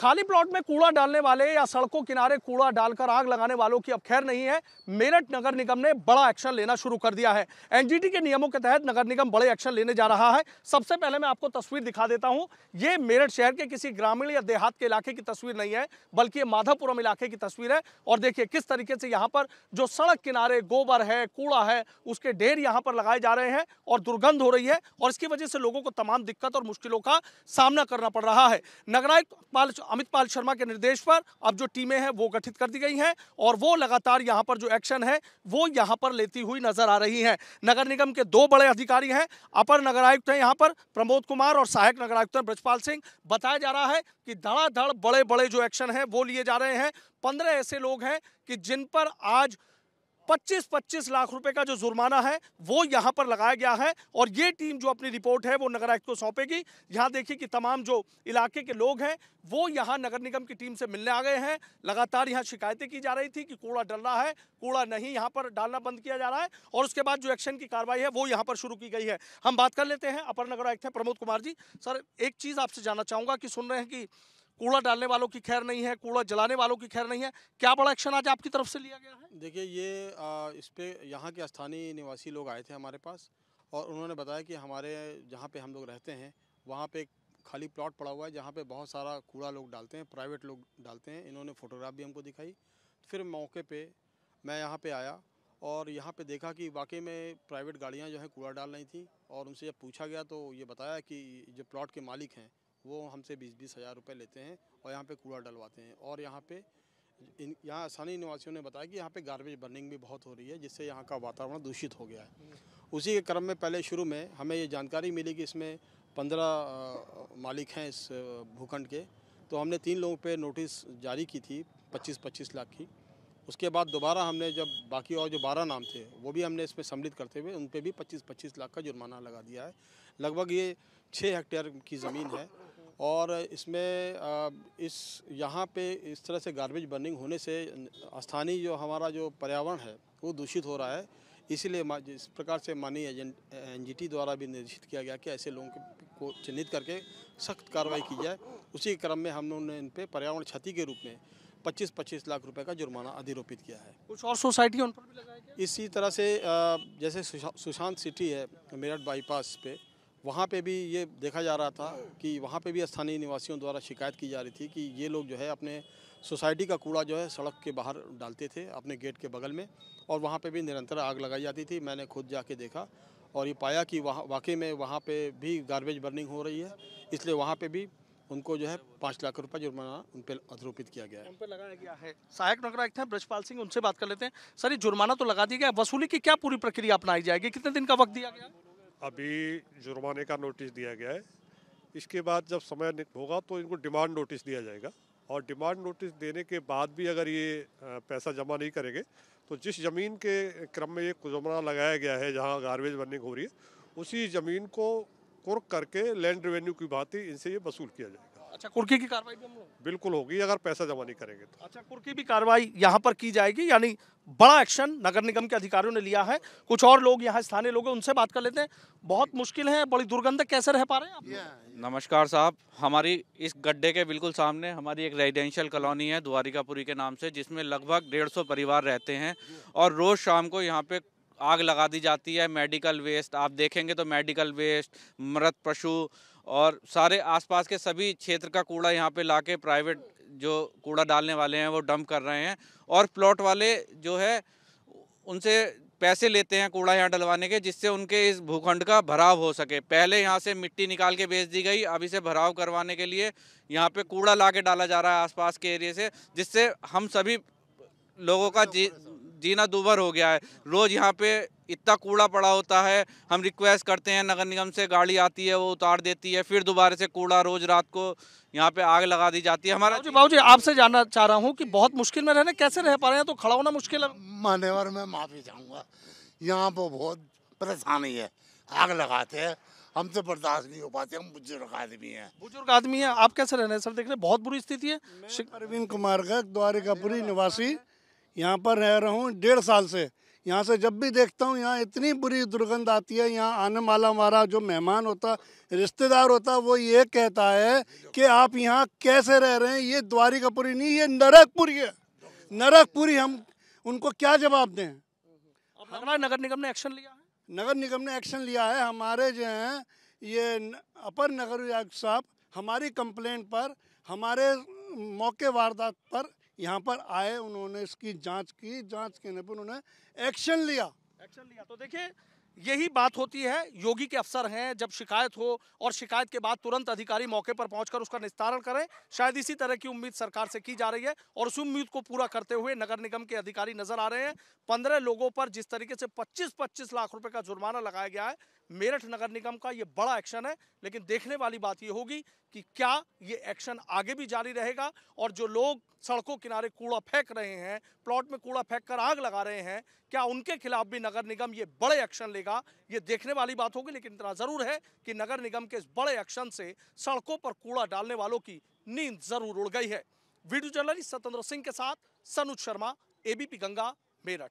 खाली प्लॉट में कूड़ा डालने वाले या सड़कों किनारे कूड़ा डालकर आग लगाने वालों की अब खैर नहीं है मेरठ नगर निगम ने बड़ा एक्शन लेना शुरू कर दिया है एनजीटी के नियमों के तहत नगर निगम बड़े एक्शन लेने जा रहा है सबसे पहले मैं आपको तस्वीर दिखा देता हूँ ये मेरठ शहर के किसी ग्रामीण या देहात के इलाके की तस्वीर नहीं है बल्कि ये माधवपुरम इलाके की तस्वीर है और देखिए किस तरीके से यहाँ पर जो सड़क किनारे गोबर है कूड़ा है उसके ढेर यहाँ पर लगाए जा रहे हैं और दुर्गंध हो रही है और इसकी वजह से लोगों को तमाम दिक्कत और मुश्किलों का सामना करना पड़ रहा है नगरायुक्त अमित पाल शर्मा के निर्देश पर अब जो टीमें हैं वो गठित कर दी गई हैं और वो लगातार यहाँ पर जो एक्शन है वो यहाँ पर लेती हुई नजर आ रही हैं नगर निगम के दो बड़े अधिकारी हैं अपर नगर आयुक्त हैं यहाँ पर प्रमोद कुमार और सहायक नगर आयुक्त ब्रजपाल सिंह बताया जा रहा है कि धड़ाधड़ बड़े बड़े जो एक्शन है वो लिए जा रहे हैं पंद्रह ऐसे लोग हैं कि जिन पर आज 25 25 लाख रुपए का जो जुर्माना है वो यहाँ पर लगाया गया है और ये टीम जो अपनी रिपोर्ट है वो नगर आयुक्त को सौंपेगी यहाँ देखिए कि तमाम जो इलाके के लोग हैं वो यहाँ नगर निगम की टीम से मिलने आ गए हैं लगातार यहाँ शिकायतें की जा रही थी कि कूड़ा डल रहा है कूड़ा नहीं यहाँ पर डालना बंद किया जा रहा है और उसके बाद जो एक्शन की कार्रवाई है वो यहाँ पर शुरू की गई है हम बात कर लेते हैं अपर नगर आयुक्त हैं प्रमोद कुमार जी सर एक चीज़ आपसे जानना चाहूँगा कि सुन रहे हैं कि कूड़ा डालने वालों की खैर नहीं है कूड़ा जलाने वालों की खैर नहीं है क्या बड़ा एक्शन आज आपकी तरफ से लिया गया है देखिए ये आ, इस पर यहाँ के स्थानीय निवासी लोग आए थे हमारे पास और उन्होंने बताया कि हमारे जहाँ पे हम लोग रहते हैं वहाँ पे खाली प्लॉट पड़ा हुआ है जहाँ पे बहुत सारा कूड़ा लोग डालते हैं प्राइवेट लोग डालते हैं इन्होंने फ़ोटोग्राफ भी हमको दिखाई फिर मौके पर मैं यहाँ पर आया और यहाँ पर देखा कि वाकई में प्राइवेट गाड़ियाँ जो हैं कूड़ा डाल रही थी और उनसे जब पूछा गया तो ये बताया कि जो प्लॉट के मालिक हैं वो हमसे बीस बीस हज़ार रुपये लेते हैं और यहाँ पे कूड़ा डलवाते हैं और यहाँ पे इन यहाँ स्थानीय निवासियों ने बताया कि यहाँ पे गार्बेज बर्निंग भी बहुत हो रही है जिससे यहाँ का वातावरण दूषित हो गया है उसी के क्रम में पहले शुरू में हमें ये जानकारी मिली कि इसमें पंद्रह मालिक हैं इस भूखंड के तो हमने तीन लोगों पर नोटिस जारी की थी पच्चीस पच्चीस लाख की उसके बाद दोबारा हमने जब बाकी और जो बारह नाम थे वो भी हमने इसमें सम्मिलित करते हुए उन पर भी पच्चीस पच्चीस लाख का जुर्माना लगा दिया है लगभग ये छः हेक्टेयर की ज़मीन है और इसमें इस यहाँ पे इस तरह से गार्बेज बर्निंग होने से स्थानीय जो हमारा जो पर्यावरण है वो दूषित हो रहा है इसीलिए इस प्रकार से माननीय एन द्वारा भी निर्देशित किया गया कि ऐसे लोगों को चिन्हित करके सख्त कार्रवाई की जाए उसी क्रम में हम लोगों ने इन पर पर्यावरण क्षति के रूप में पच्चीस पच्चीस लाख रुपए का जुर्माना अधिरोपित किया है कुछ और सोसाइटी उन पर भी लगाया इसी तरह से जैसे सुशांत सिटी है मेरठ बाईपास पे वहाँ पे भी ये देखा जा रहा था कि वहाँ पे भी स्थानीय निवासियों द्वारा शिकायत की जा रही थी कि ये लोग जो है अपने सोसाइटी का कूड़ा जो है सड़क के बाहर डालते थे अपने गेट के बगल में और वहाँ पे भी निरंतर आग लगाई जाती थी मैंने खुद जाके देखा और ये पाया कि वहाँ वाकई में वहाँ पे भी गार्बेज बर्निंग हो रही है इसलिए वहाँ पे भी उनको जो है पाँच लाख रुपये जुर्माना उन पर आरोपित किया गया है उन पर लगाया गया है सहायक नगर आयुक्त हैं ब्रजपाल सिंह उनसे बात कर लेते हैं सर ये जुर्माना तो लगा दिया गया वसूली की क्या पूरी प्रक्रिया अपनाई जाएगी कितने दिन का वक्त दिया गया अभी जुर्माने का नोटिस दिया गया है इसके बाद जब समय होगा तो इनको डिमांड नोटिस दिया जाएगा और डिमांड नोटिस देने के बाद भी अगर ये पैसा जमा नहीं करेंगे तो जिस ज़मीन के क्रम में ये जुर्माना लगाया गया है जहाँ गार्बेज बर्निंग हो रही है उसी ज़मीन को कुर्क करके लैंड रेवेन्यू की बात ही इनसे ये वसूल किया जाएगा अच्छा कुर्की की कार्रवाई भी हम लोग बिल्कुल होगी अगर पैसा जमा नहीं करेंगे तो अच्छा कुर्की भी कार्रवाई यहाँ पर की जाएगी यानी बड़ा एक्शन नगर निगम के अधिकारियों ने लिया है कुछ और लोग यहाँ स्थानीय लोग हैं उनसे बात कर लेते हैं बहुत मुश्किल है बड़ी दुर्गंध कैसे रह पा रहे हैं आप नमस्कार साहब हमारी इस गड्ढे के बिल्कुल सामने हमारी एक रेजिडेंशियल कॉलोनी है द्वारिकापुरी के नाम से जिसमें लगभग डेढ़ सौ परिवार रहते हैं और रोज़ शाम को यहाँ पे आग लगा दी जाती है मेडिकल वेस्ट आप देखेंगे तो मेडिकल वेस्ट मृत पशु और सारे आसपास के सभी क्षेत्र का कूड़ा यहाँ पे लाके प्राइवेट जो कूड़ा डालने वाले हैं वो डंप कर रहे हैं और प्लॉट वाले जो है उनसे पैसे लेते हैं कूड़ा यहाँ डलवाने के जिससे उनके इस भूखंड का भराव हो सके पहले यहाँ से मिट्टी निकाल के बेच दी गई अभी से भराव करवाने के लिए यहाँ पे कूड़ा ला के डाला जा रहा है आसपास के एरिए से जिससे हम सभी लोगों का जी जीना दूभर हो गया है रोज़ यहाँ पे इतना कूड़ा पड़ा होता है हम रिक्वेस्ट करते हैं नगर निगम से गाड़ी आती है वो उतार देती है फिर दोबारा से कूड़ा रोज़ रात को यहाँ पे आग लगा दी जाती है हमारा बाबू जी आपसे जानना चाह रहा हूँ कि बहुत मुश्किल में रहने कैसे रह पा रहे हैं तो खड़ा होना मुश्किल है मानेवर में माफ़ी चाहूँगा यहाँ पर बहुत परेशानी है आग लगाते हैं हमसे तो बर्दाश्त नहीं हो पाते हम बुजुर्ग आदमी हैं बुजुर्ग आदमी हैं आप कैसे रहने सर देख रहे बहुत बुरी स्थिति है अरविंद कुमार का द्वारिकापुरी निवासी यहाँ पर रह रहा हूँ डेढ़ साल से यहाँ से जब भी देखता हूँ यहाँ इतनी बुरी दुर्गंध आती है यहाँ आने वाला हमारा जो मेहमान होता रिश्तेदार होता वो ये कहता है कि आप यहाँ कैसे रह रहे हैं ये द्वारिकापुरी नहीं ये नरकपुरी है नरकपुरी हम उनको क्या जवाब दें हमारा नगर निगम ने एक्शन लिया है नगर निगम ने एक्शन लिया है हमारे जो हैं ये अपर नगर विभाग साहब हमारी कंप्लेंट पर हमारे मौके वारदात पर यहाँ पर आए उन्होंने इसकी जांच की जांच करने पर उन्होंने एक्शन लिया एक्शन लिया तो देखिए यही बात होती है योगी के अफसर हैं जब शिकायत हो और शिकायत के बाद तुरंत अधिकारी मौके पर पहुंचकर उसका निस्तारण करें शायद इसी तरह की उम्मीद सरकार से की जा रही है और उस उम्मीद को पूरा करते हुए नगर निगम के अधिकारी नजर आ रहे हैं पंद्रह लोगों पर जिस तरीके से पच्चीस पच्चीस लाख रुपए का जुर्माना लगाया गया है मेरठ नगर निगम का ये बड़ा एक्शन है लेकिन देखने वाली बात ये होगी कि क्या ये एक्शन आगे भी जारी रहेगा और जो लोग सड़कों किनारे कूड़ा फेंक रहे हैं प्लॉट में कूड़ा फेंक कर आग लगा रहे हैं क्या उनके खिलाफ भी नगर निगम ये बड़े एक्शन लेगा ये देखने वाली बात होगी लेकिन इतना ज़रूर है कि नगर निगम के इस बड़े एक्शन से सड़कों पर कूड़ा डालने वालों की नींद ज़रूर उड़ गई है वीडियो जर्नलिस्ट सतेंद्र सिंह के साथ सनुज शर्मा एबीपी गंगा मेरठ